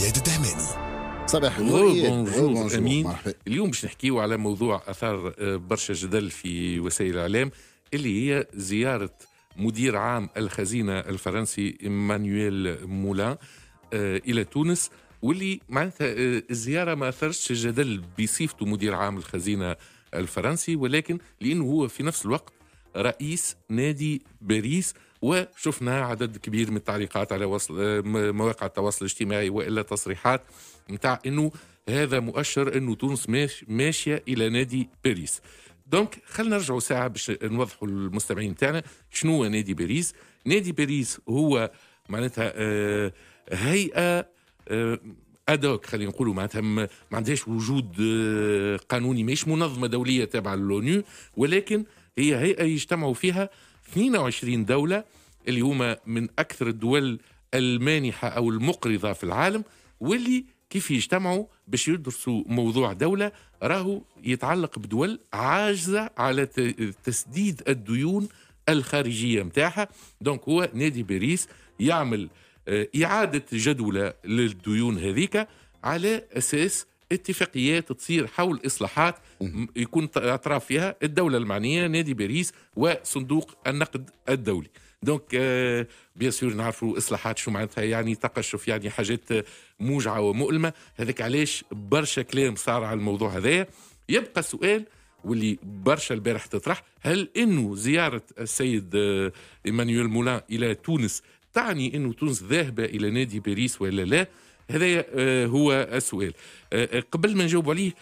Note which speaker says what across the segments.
Speaker 1: زياد الدهماني صباح النور امين اليوم باش نحكيو على موضوع اثار آه، برشا جدل في وسائل الاعلام اللي هي زياره مدير عام الخزينه الفرنسي ايمانويل مولان آه، الى تونس واللي معناتها آه، الزياره ما اثرتش الجدل بصفته مدير عام الخزينه الفرنسي ولكن لانه هو في نفس الوقت رئيس نادي باريس وشفنا عدد كبير من التعليقات على وصل آه، مواقع التواصل الاجتماعي والا تصريحات نتاع انه هذا مؤشر انه تونس ماشيه الى نادي باريس دونك خلينا نرجعوا ساعه باش نوضحوا للمستمعين تاعنا شنو هو نادي باريس نادي باريس هو معناتها آه، هيئه آه، ادوك خلينا نقولوا معناتها ما عندهاش وجود قانوني ماهيش منظمه دوليه تابعه للونيو ولكن هي هيئه يجتمعوا فيها 22 دولة اللي هما من أكثر الدول المانحة أو المقرضة في العالم واللي كيف يجتمعوا باش يدرسوا موضوع دولة راهو يتعلق بدول عاجزة على تسديد الديون الخارجية متاعها دونك هو نادي باريس يعمل آه، إعادة جدولة للديون هذيك على أساس اتفاقيات تصير حول اصلاحات يكون اطراف فيها الدوله المعنيه نادي باريس وصندوق النقد الدولي دونك بيان سور نعرفوا اصلاحات شو معناتها يعني تقشف يعني حاجات موجعه ومؤلمه هذاك علاش برشا كلام صار على الموضوع هذايا يبقى السؤال واللي برشا البارح تطرح هل انه زياره السيد آه، ايمانويل مولان الى تونس تعني انه تونس ذاهبه الى نادي باريس ولا لا؟ هذا آه، هو السؤال آه، آه، قبل ما نجاوب عليه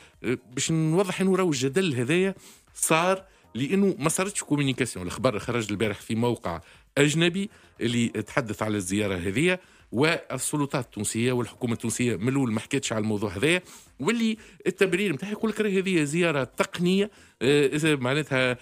Speaker 1: باش نوضح انه راهو الجدل هذايا صار لانه ما صارتش كوميونيكاسيون الخبر خرج البارح في موقع اجنبي اللي تحدث على الزياره هذه والسلطات التونسيه والحكومه التونسيه من الاول ما حكيتش على الموضوع هذا واللي التبرير نتاعها يقول لك هذه زياره تقنيه معناتها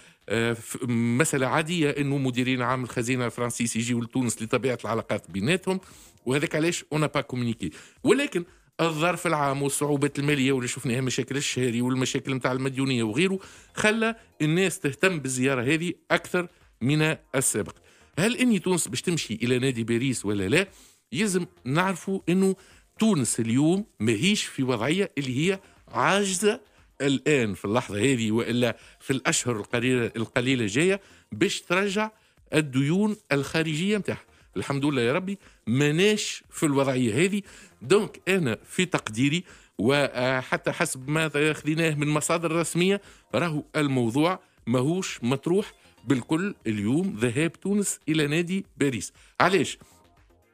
Speaker 1: مسألة عادية أنه مديرين عام الخزينة الفرنسيس يجيوا لتونس لطبيعة العلاقات بيناتهم وهذاك علاش اون با كومونيكي ولكن الظرف العام والصعوبات الماليه واللي شفناها مشاكل الشهري والمشاكل نتاع المديونيه وغيره خلى الناس تهتم بالزياره هذه اكثر من السابق هل اني تونس باش تمشي الى نادي باريس ولا لا يلزم نعرفوا انه تونس اليوم ماهيش في وضعيه اللي هي عاجزه الان في اللحظه هذه والا في الاشهر القليله القليله جايه باش ترجع الديون الخارجيه نتاعها الحمد لله يا ربي ماناش في الوضعيه هذه دونك انا في تقديري وحتى حسب ما خذيناه من مصادر رسميه راهو الموضوع ماهوش مطروح بالكل اليوم ذهاب تونس الى نادي باريس علاش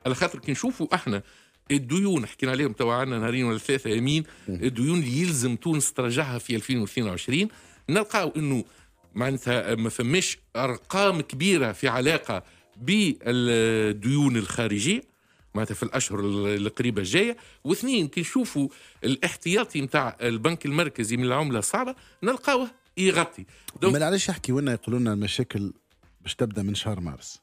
Speaker 1: على خاطر كي نشوفوا احنا الديون حكينا عليهم توا عندنا نهارين ولا ثلاثه يمين الديون اللي يلزم تونس ترجعها في 2022 نلقاو انه معناتها ما فماش ارقام كبيره في علاقه بالديون الخارجيه معناتها في الاشهر القريبه الجايه واثنين كي نشوفوا الاحتياطي نتاع البنك المركزي من العمله الصعبه نلقاوه يغطي ما علاش
Speaker 2: يحكي وانا يقولوا لنا المشاكل باش تبدا من شهر مارس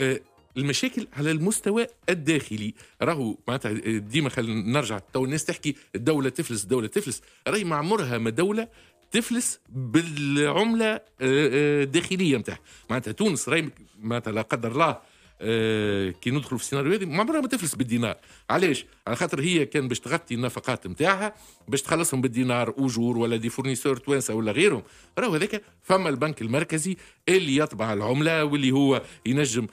Speaker 1: آه المشاكل على المستوى الداخلي راهو معناتها آه، ديما خلينا نرجع تو الناس تحكي الدوله تفلس الدوله تفلس راهي ما عمرها ما دوله تفلس بالعمله الداخليه آه، آه، نتاعها معناتها تونس راهي معناتها لا قدر الله آه، كي ندخل في السيناريو هذا ما عمرها ما تفلس بالدينار علاش على خاطر هي كان باش تغطي النفقات نتاعها باش تخلصهم بالدينار اجور ولا دي فورنيسور توانسه ولا غيرهم راهو هذاك فما البنك المركزي اللي يطبع العمله واللي هو ينجم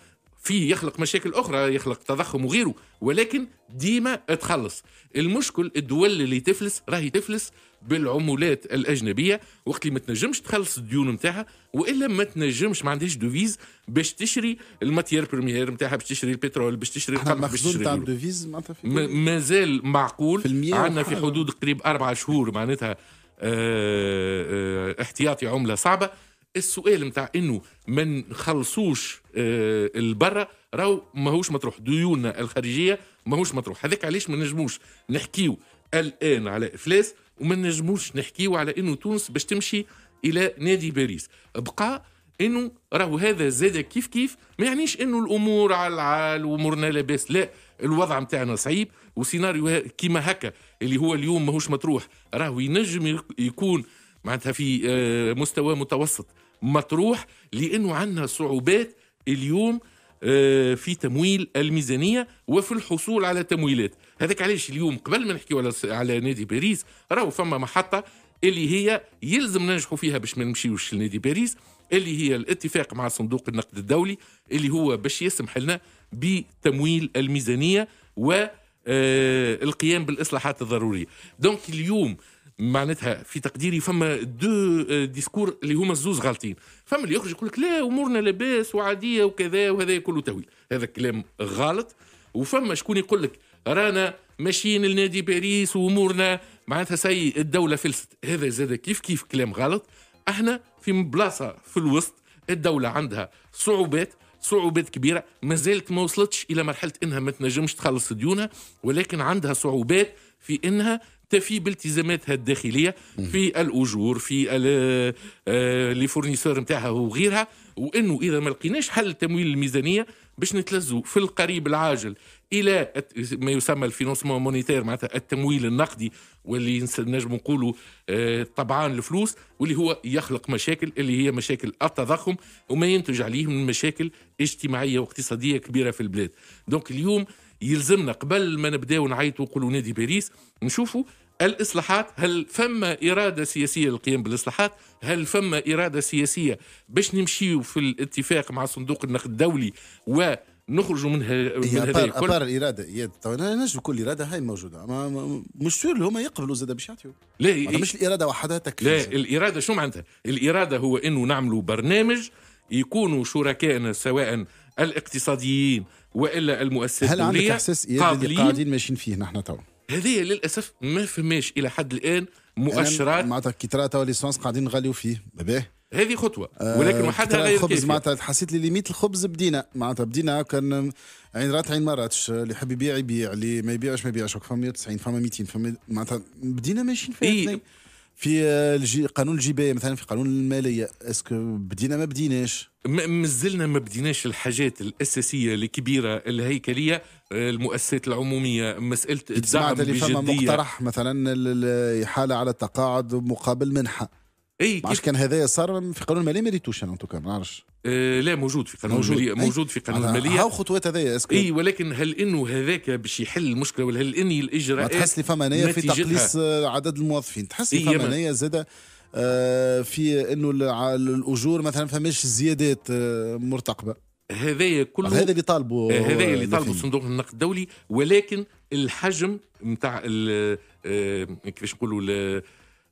Speaker 1: في يخلق مشاكل اخرى يخلق تضخم وغيره ولكن ديما تخلص المشكل الدول اللي تفلس راهي تفلس بالعمولات الاجنبيه وقت اللي ما تنجمش تخلص الديون نتاعها والا ما تنجمش ما عندهاش دوفيز باش تشري الماتير بريمير نتاعها باش تشري البترول باش تشري القمح باش تشري تاع الدوفيز مازال معقول عندنا في حدود قريب اربع شهور معناتها اه اه احتياطي عمله صعبه السؤال نتاع انه ما نخلصوش آه، البرة راهو ماهوش مطروح ديوننا الخارجيه ماهوش مطروح هذاك علاش ما نجموش نحكيو الان على افلاس وما نجموش نحكيو على انه تونس باش تمشي الى نادي باريس بقى انه راهو هذا زاد كيف كيف ما يعنيش انه الامور على العال وامورنا لاباس لا الوضع نتاعنا صعيب وسيناريو كيما هكا اللي هو اليوم ماهوش مطروح راهو ينجم يكون معناتها في آه، مستوى متوسط مطروح لانه عندنا صعوبات اليوم آه، في تمويل الميزانيه وفي الحصول على تمويلات هذاك علاش اليوم قبل ما نحكي على على نادي باريس راهو فما محطه اللي هي يلزم ننجحوا فيها باش ما نمشيوش لنادي باريس اللي هي الاتفاق مع صندوق النقد الدولي اللي هو باش يسمح لنا بتمويل الميزانيه و آه، القيام بالاصلاحات الضروريه دونك اليوم معناتها في تقديري فما دو آه، ديسكور اللي هما الزوز غالطين فما اللي يخرج يقول لك لا امورنا لاباس وعاديه وكذا وهذا كله تهويل هذا كلام غلط وفما شكون يقول لك رانا ماشيين لنادي باريس وامورنا معناتها سي الدوله فلست هذا زاد كيف كيف كلام غلط احنا في بلاصه في الوسط الدوله عندها صعوبات صعوبات كبيره ما زالت ما وصلتش الى مرحله انها ما تنجمش تخلص ديونها ولكن عندها صعوبات في انها تفي بالتزاماتها الداخليه في الاجور في آه، لي فورنيسور نتاعها وغيرها وانه اذا ما لقيناش حل تمويل الميزانيه باش نتلزوا في القريب العاجل الى ما يسمى الفينونسمون مونيتير معناتها التمويل النقدي واللي نجم نقولوا آه، طبعان الفلوس واللي هو يخلق مشاكل اللي هي مشاكل التضخم وما ينتج عليه من مشاكل اجتماعيه واقتصاديه كبيره في البلاد دونك اليوم يلزمنا قبل ما نبداو نعيطوا ونقولوا نادي باريس نشوفوا الاصلاحات هل فما اراده سياسيه للقيام بالاصلاحات هل فما اراده سياسيه باش نمشيو في الاتفاق مع صندوق النقد الدولي و نخرجوا إيه، من من هذا الكل ابار
Speaker 2: الاراده نجم كل اراده هاي موجوده ما مش سور هما يقبلوا زاد باش يعطيو
Speaker 1: لا إيه. مش الاراده وحدها تكفي لا الاراده شو معناتها؟ الاراده هو انه نعملوا برنامج يكونوا شركائنا سواء الاقتصاديين والا المؤسسات هل عندك احساس اللي قاعدين
Speaker 2: ماشيين فيه نحن تو
Speaker 1: هذه للاسف ما
Speaker 2: فماش الى حد الان مؤشرات معناتها كي ترى تو ليسونس قاعدين نغليو فيه
Speaker 1: باهي هذه خطوه آه، ولكن وحدها غير الخبز معناتها
Speaker 2: حسيت لي ليميت الخبز بدينا معناتها بدينا كان عين رات عين ما راتش اللي يحب يبيع يبيع اللي ما يبيعش ما يبيعش فما 190 فما 200 فما معناتها بدينا ماشيين في إيه في آه، الجي قانون الجبايه مثلا في قانون الماليه
Speaker 1: اسكو بدينا ما بديناش مازلنا ما بديناش الحاجات الاساسيه الكبيره الهيكليه آه، المؤسسات العموميه مساله الدعم بجديه اللي فما مقترح مثلا
Speaker 2: الاحاله على التقاعد مقابل منحه اي كيف كان هذايا صار في قانون الماليه ما ريتوش انا انتوكا ما نعرفش
Speaker 1: إيه، لا موجود في قانون موجود. الماليه موجود في قانون الماليه هاو خطوات هذايا اسكو اي ولكن هل انه هذاك باش يحل المشكله ولا هل اني الاجراءات تحس لي فما نيه في تقليص آه، عدد الموظفين تحس لي إيه، فما نيه
Speaker 2: زاده آه، في انه الاجور مثلا فماش زيادات آه، مرتقبه
Speaker 1: هذايا كله هذا اللي
Speaker 2: طالبه هذايا اللي طالبه
Speaker 1: صندوق النقد الدولي ولكن الحجم نتاع كيفاش نقولوا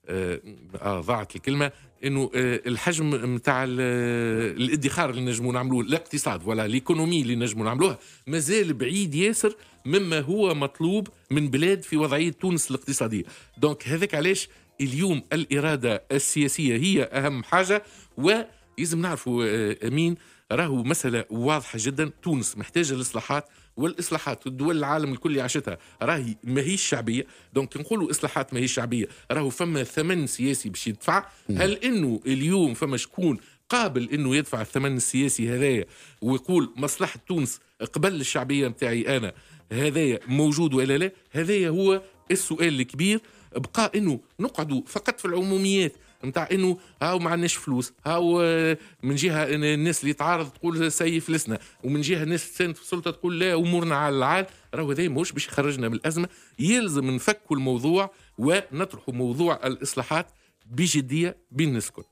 Speaker 1: آه،, آه ضاعت الكلمه انه آه، الحجم نتاع آه، الادخار اللي نجموا نعملوه الاقتصاد ولا الايكونومي اللي نجموا نعملوها مازال بعيد ياسر مما هو مطلوب من بلاد في وضعيه تونس الاقتصاديه دونك هذاك علاش اليوم الاراده السياسيه هي اهم حاجه ولازم نعرفوا امين راهو مسألة واضحة جدا تونس محتاجة الإصلاحات والاصلاحات الدول العالم الكل عاشتها راهي ماهيش شعبيه دونك نقولوا اصلاحات ماهيش شعبيه راهو فما ثمن سياسي باش يدفع هل انه اليوم فما شكون قابل انه يدفع الثمن السياسي هذايا ويقول مصلحه تونس قبل الشعبيه نتاعي انا هذايا موجود ولا لا هذايا هو السؤال الكبير بقى انه نقعدوا فقط في العموميات نتاع انه هاو ما عندناش فلوس هاو آه، من جهه الناس اللي تعارض تقول سي فلسنا ومن جهه الناس اللي في السلطه تقول لا امورنا على العال راهو هذا مش باش يخرجنا من الازمه يلزم نفكوا الموضوع ونطرحوا موضوع الاصلاحات بجديه بين الناس الكل.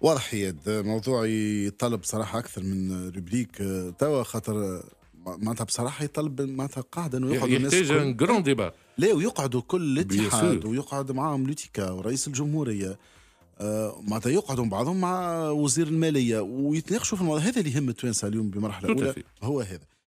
Speaker 1: واضح
Speaker 2: ياد موضوع يطلب صراحه اكثر من ريبليك آه، توا خاطر معناتها بصراحه يطلب معناتها قاعده انه يقعد الناس يحتاج
Speaker 1: جرون ديبا لا ويقعدوا كل الاتحاد
Speaker 2: ويقعد معاهم لوتيكا ورئيس الجمهوريه معناتها يقعدوا بعضهم مع وزير الماليه ويتناقشوا في الموضوع هذا اللي يهم التوانسه اليوم بمرحله اولى هو هذا